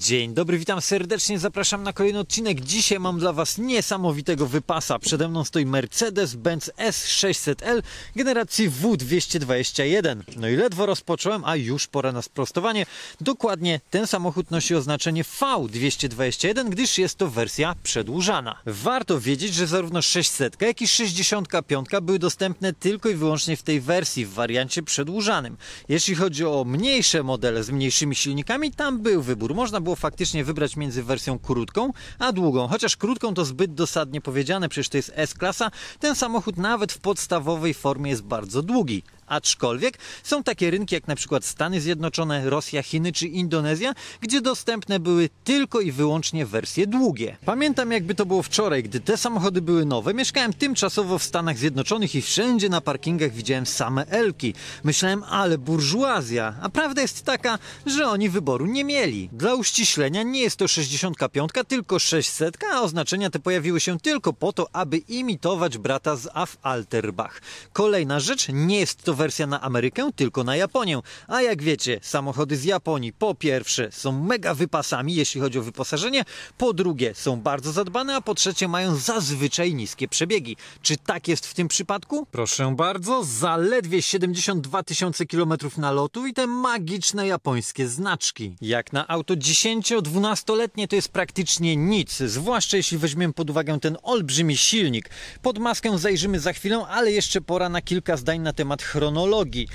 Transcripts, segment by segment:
Dzień dobry, witam serdecznie, zapraszam na kolejny odcinek. Dzisiaj mam dla Was niesamowitego wypasa. Przede mną stoi Mercedes-Benz S600L generacji W221. No i ledwo rozpocząłem, a już pora na sprostowanie. Dokładnie ten samochód nosi oznaczenie V221, gdyż jest to wersja przedłużana. Warto wiedzieć, że zarówno 600 jak i 65 były dostępne tylko i wyłącznie w tej wersji, w wariancie przedłużanym. Jeśli chodzi o mniejsze modele z mniejszymi silnikami, tam był wybór. Można było było faktycznie wybrać między wersją krótką a długą. Chociaż krótką to zbyt dosadnie powiedziane, przecież to jest S-klasa. Ten samochód nawet w podstawowej formie jest bardzo długi aczkolwiek są takie rynki jak na przykład Stany Zjednoczone, Rosja, Chiny czy Indonezja, gdzie dostępne były tylko i wyłącznie wersje długie. Pamiętam jakby to było wczoraj, gdy te samochody były nowe, mieszkałem tymczasowo w Stanach Zjednoczonych i wszędzie na parkingach widziałem same Elki. Myślałem, ale burżuazja, a prawda jest taka, że oni wyboru nie mieli. Dla uściślenia nie jest to 65, tylko 600, a oznaczenia te pojawiły się tylko po to, aby imitować brata z Af Alterbach. Kolejna rzecz, nie jest to wersja na Amerykę, tylko na Japonię. A jak wiecie, samochody z Japonii po pierwsze są mega wypasami, jeśli chodzi o wyposażenie, po drugie są bardzo zadbane, a po trzecie mają zazwyczaj niskie przebiegi. Czy tak jest w tym przypadku? Proszę bardzo, zaledwie 72 tysiące kilometrów nalotu i te magiczne japońskie znaczki. Jak na auto 10-12-letnie to jest praktycznie nic, zwłaszcza jeśli weźmiemy pod uwagę ten olbrzymi silnik. Pod maskę zajrzymy za chwilę, ale jeszcze pora na kilka zdań na temat chronologii chronologii.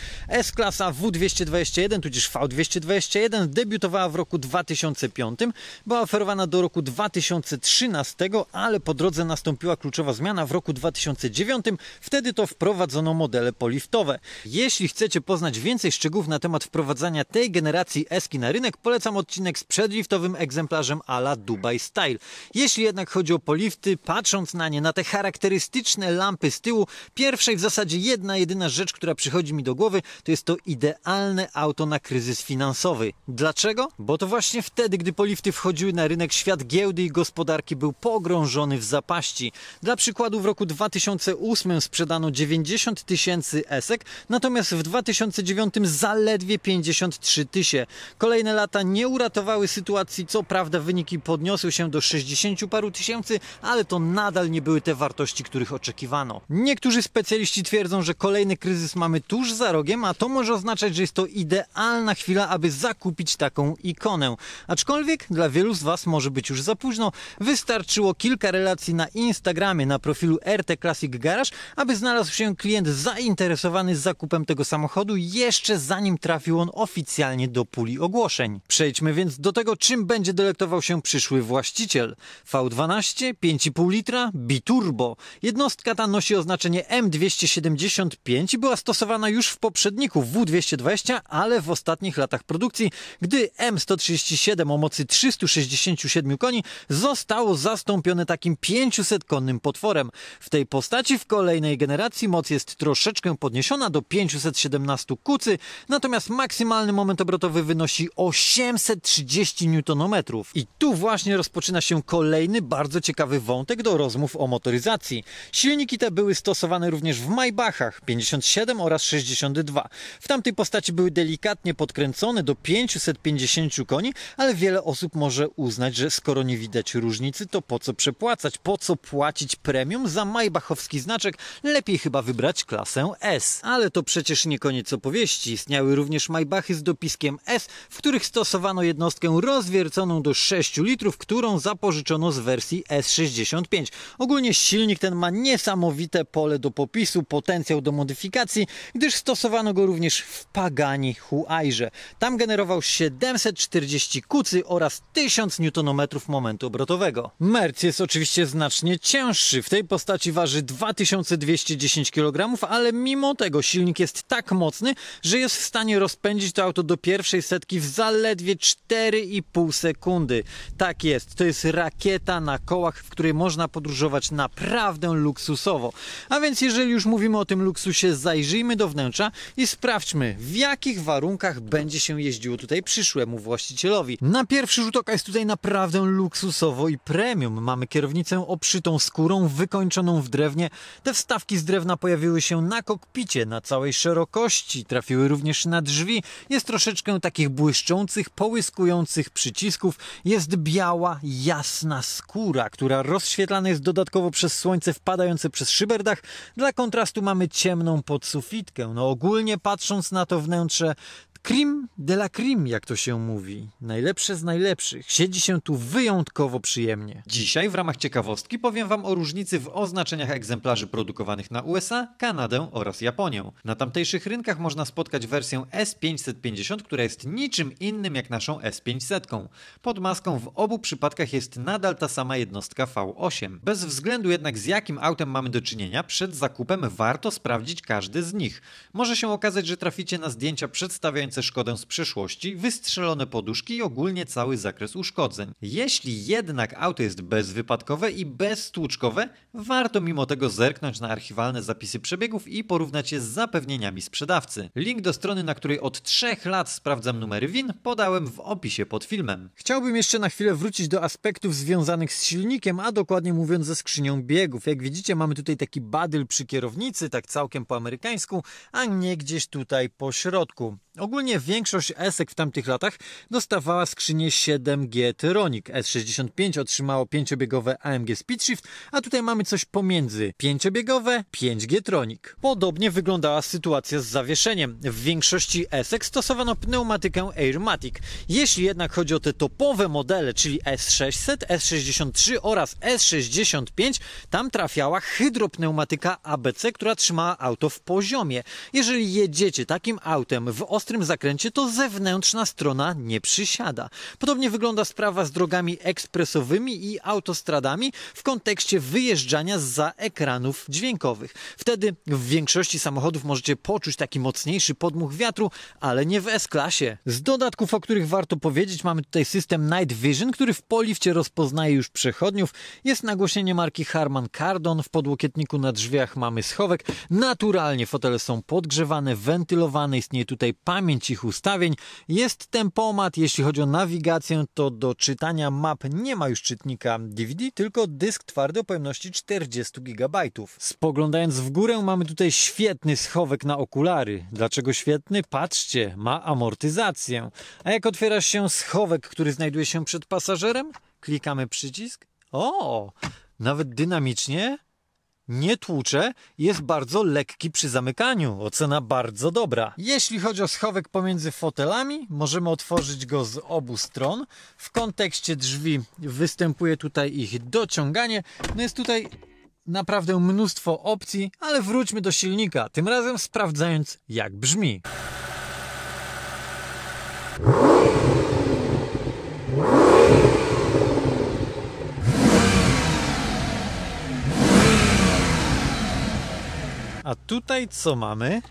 S-klasa W221 tudzież V221 debiutowała w roku 2005, była oferowana do roku 2013, ale po drodze nastąpiła kluczowa zmiana w roku 2009. Wtedy to wprowadzono modele poliftowe. Jeśli chcecie poznać więcej szczegółów na temat wprowadzania tej generacji S-ki na rynek, polecam odcinek z przedliftowym egzemplarzem ala Dubai Style. Jeśli jednak chodzi o polifty, patrząc na nie, na te charakterystyczne lampy z tyłu, pierwszej w zasadzie jedna jedyna rzecz, która przychodzi mi do głowy, to jest to idealne auto na kryzys finansowy. Dlaczego? Bo to właśnie wtedy, gdy polifty wchodziły na rynek, świat giełdy i gospodarki był pogrążony w zapaści. Dla przykładu w roku 2008 sprzedano 90 tysięcy esek, natomiast w 2009 zaledwie 53 tysięcy. Kolejne lata nie uratowały sytuacji, co prawda wyniki podniosły się do 60 paru tysięcy, ale to nadal nie były te wartości, których oczekiwano. Niektórzy specjaliści twierdzą, że kolejny kryzys mamy mamy tuż za rogiem, a to może oznaczać, że jest to idealna chwila, aby zakupić taką ikonę. Aczkolwiek dla wielu z Was może być już za późno. Wystarczyło kilka relacji na Instagramie, na profilu RT Classic Garage, aby znalazł się klient zainteresowany zakupem tego samochodu jeszcze zanim trafił on oficjalnie do puli ogłoszeń. Przejdźmy więc do tego, czym będzie delektował się przyszły właściciel. V12, 5,5 litra, biturbo. Jednostka ta nosi oznaczenie M275 i była stosowana stosowana już w poprzedniku W220, ale w ostatnich latach produkcji, gdy M137 o mocy 367 koni zostało zastąpione takim 500-konnym potworem. W tej postaci w kolejnej generacji moc jest troszeczkę podniesiona do 517 kucy, natomiast maksymalny moment obrotowy wynosi 830 Nm. I tu właśnie rozpoczyna się kolejny bardzo ciekawy wątek do rozmów o motoryzacji. Silniki te były stosowane również w Maybachach 57 oraz 62. W tamtej postaci były delikatnie podkręcone do 550 koni, ale wiele osób może uznać, że skoro nie widać różnicy, to po co przepłacać? Po co płacić premium za majbachowski znaczek? Lepiej chyba wybrać klasę S. Ale to przecież nie koniec opowieści. Istniały również majbachy z dopiskiem S, w których stosowano jednostkę rozwierconą do 6 litrów, którą zapożyczono z wersji S65. Ogólnie silnik ten ma niesamowite pole do popisu, potencjał do modyfikacji, gdyż stosowano go również w Pagani Huajrze. Tam generował 740 kucy oraz 1000 Nm momentu obrotowego. Merc jest oczywiście znacznie cięższy. W tej postaci waży 2210 kg, ale mimo tego silnik jest tak mocny, że jest w stanie rozpędzić to auto do pierwszej setki w zaledwie 4,5 sekundy. Tak jest, to jest rakieta na kołach, w której można podróżować naprawdę luksusowo. A więc jeżeli już mówimy o tym luksusie, zajrzyjmy wstawimy do wnętrza i sprawdźmy, w jakich warunkach będzie się jeździło tutaj przyszłemu właścicielowi. Na pierwszy rzut oka jest tutaj naprawdę luksusowo i premium. Mamy kierownicę obszytą skórą, wykończoną w drewnie. Te wstawki z drewna pojawiły się na kokpicie, na całej szerokości. Trafiły również na drzwi. Jest troszeczkę takich błyszczących, połyskujących przycisków. Jest biała, jasna skóra, która rozświetlana jest dodatkowo przez słońce wpadające przez szyberdach. Dla kontrastu mamy ciemną pod no ogólnie patrząc na to wnętrze, Krim de la Krim, jak to się mówi. Najlepsze z najlepszych. Siedzi się tu wyjątkowo przyjemnie. Dzisiaj w ramach ciekawostki powiem Wam o różnicy w oznaczeniach egzemplarzy produkowanych na USA, Kanadę oraz Japonię. Na tamtejszych rynkach można spotkać wersję S550, która jest niczym innym jak naszą S500. Pod maską w obu przypadkach jest nadal ta sama jednostka V8. Bez względu jednak z jakim autem mamy do czynienia, przed zakupem warto sprawdzić każdy z nich. Może się okazać, że traficie na zdjęcia przedstawiające niosące szkodę z przeszłości, wystrzelone poduszki i ogólnie cały zakres uszkodzeń. Jeśli jednak auto jest bezwypadkowe i bezstłuczkowe, warto mimo tego zerknąć na archiwalne zapisy przebiegów i porównać je z zapewnieniami sprzedawcy. Link do strony, na której od trzech lat sprawdzam numery win, podałem w opisie pod filmem. Chciałbym jeszcze na chwilę wrócić do aspektów związanych z silnikiem, a dokładnie mówiąc ze skrzynią biegów. Jak widzicie, mamy tutaj taki badyl przy kierownicy, tak całkiem po amerykańsku, a nie gdzieś tutaj po środku. Ogólnie Ogólnie większość Esek w tamtych latach dostawała skrzynię 7G Tyronic. S65 otrzymało 5-biegowe AMG Speedshift, a tutaj mamy coś pomiędzy 5-biegowe 5G Tronic. Podobnie wyglądała sytuacja z zawieszeniem. W większości Esek stosowano pneumatykę Airmatic. Jeśli jednak chodzi o te topowe modele, czyli S600, S63 oraz S65, tam trafiała hydropneumatyka ABC, która trzymała auto w poziomie. Jeżeli jedziecie takim autem w ostrym zakręcie, to zewnętrzna strona nie przysiada. Podobnie wygląda sprawa z drogami ekspresowymi i autostradami w kontekście wyjeżdżania za ekranów dźwiękowych. Wtedy w większości samochodów możecie poczuć taki mocniejszy podmuch wiatru, ale nie w S-klasie. Z dodatków, o których warto powiedzieć, mamy tutaj system Night Vision, który w polifcie rozpoznaje już przechodniów. Jest nagłośnienie marki Harman Kardon, w podłokietniku na drzwiach mamy schowek. Naturalnie fotele są podgrzewane, wentylowane, istnieje tutaj pamięć pamięć ich ustawień. Jest tempomat, jeśli chodzi o nawigację, to do czytania map nie ma już czytnika DVD, tylko dysk twardy o pojemności 40 GB. Spoglądając w górę mamy tutaj świetny schowek na okulary. Dlaczego świetny? Patrzcie, ma amortyzację. A jak otwiera się schowek, który znajduje się przed pasażerem, klikamy przycisk. O! Nawet dynamicznie nie tłucze, jest bardzo lekki przy zamykaniu. Ocena bardzo dobra. Jeśli chodzi o schowek pomiędzy fotelami, możemy otworzyć go z obu stron. W kontekście drzwi występuje tutaj ich dociąganie. No jest tutaj naprawdę mnóstwo opcji, ale wróćmy do silnika, tym razem sprawdzając jak brzmi. Tutaj co mamy?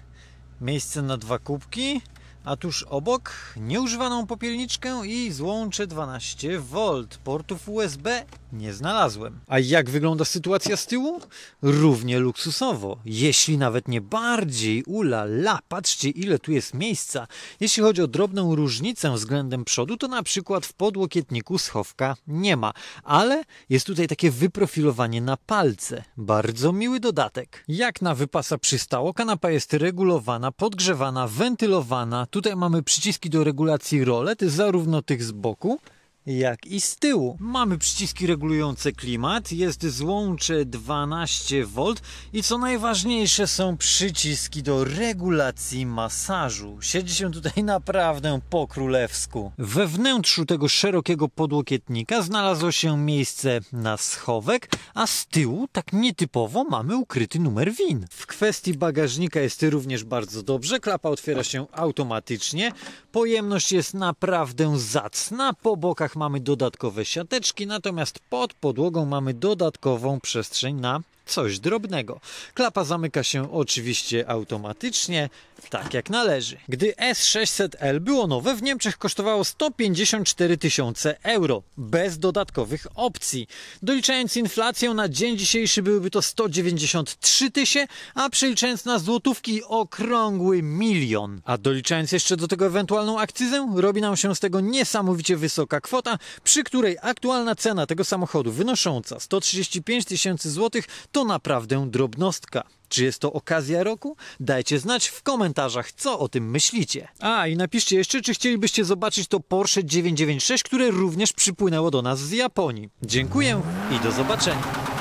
Miejsce na dwa kubki a tuż obok nieużywaną popielniczkę i złącze 12V. Portów USB nie znalazłem. A jak wygląda sytuacja z tyłu? Równie luksusowo, jeśli nawet nie bardziej. Ula la, patrzcie ile tu jest miejsca. Jeśli chodzi o drobną różnicę względem przodu, to na przykład w podłokietniku schowka nie ma, ale jest tutaj takie wyprofilowanie na palce. Bardzo miły dodatek. Jak na wypasa przystało, kanapa jest regulowana, podgrzewana, wentylowana, Tutaj mamy przyciski do regulacji rolet, zarówno tych z boku, jak i z tyłu. Mamy przyciski regulujące klimat, jest złącze 12V i co najważniejsze są przyciski do regulacji masażu. Siedzi się tutaj naprawdę po królewsku. We wnętrzu tego szerokiego podłokietnika znalazło się miejsce na schowek, a z tyłu tak nietypowo mamy ukryty numer win. W kwestii bagażnika jest również bardzo dobrze, klapa otwiera się automatycznie, pojemność jest naprawdę zacna, po bokach mamy dodatkowe siateczki, natomiast pod podłogą mamy dodatkową przestrzeń na coś drobnego. Klapa zamyka się oczywiście automatycznie, tak jak należy. Gdy S600L było nowe, w Niemczech kosztowało 154 tysiące euro, bez dodatkowych opcji. Doliczając inflację na dzień dzisiejszy byłyby to 193 tysiące, a przeliczając na złotówki okrągły milion. A doliczając jeszcze do tego ewentualną akcyzę, robi nam się z tego niesamowicie wysoka kwota, przy której aktualna cena tego samochodu wynosząca 135 tysięcy złotych to naprawdę drobnostka. Czy jest to okazja roku? Dajcie znać w komentarzach, co o tym myślicie. A i napiszcie jeszcze, czy chcielibyście zobaczyć to Porsche 996, które również przypłynęło do nas z Japonii. Dziękuję i do zobaczenia.